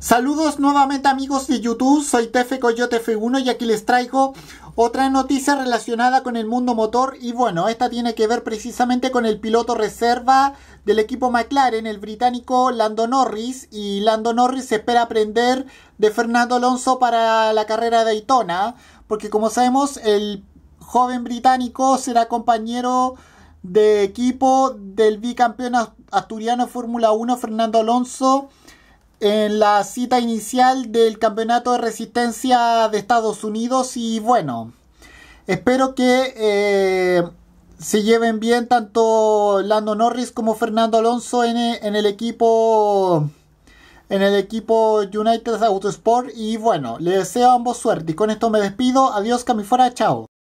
Saludos nuevamente amigos de YouTube, soy Tefe Coyote F1 y aquí les traigo otra noticia relacionada con el mundo motor y bueno, esta tiene que ver precisamente con el piloto reserva del equipo McLaren, el británico Lando Norris y Lando Norris espera aprender de Fernando Alonso para la carrera de Daytona, porque como sabemos el joven británico será compañero de equipo del bicampeón asturiano Fórmula 1 Fernando Alonso en la cita inicial del Campeonato de Resistencia de Estados Unidos y bueno, espero que eh, se lleven bien tanto Lando Norris como Fernando Alonso en, el equipo en el equipo United Autosport y bueno, les deseo a ambos suerte y con esto me despido, adiós Camifora, chao.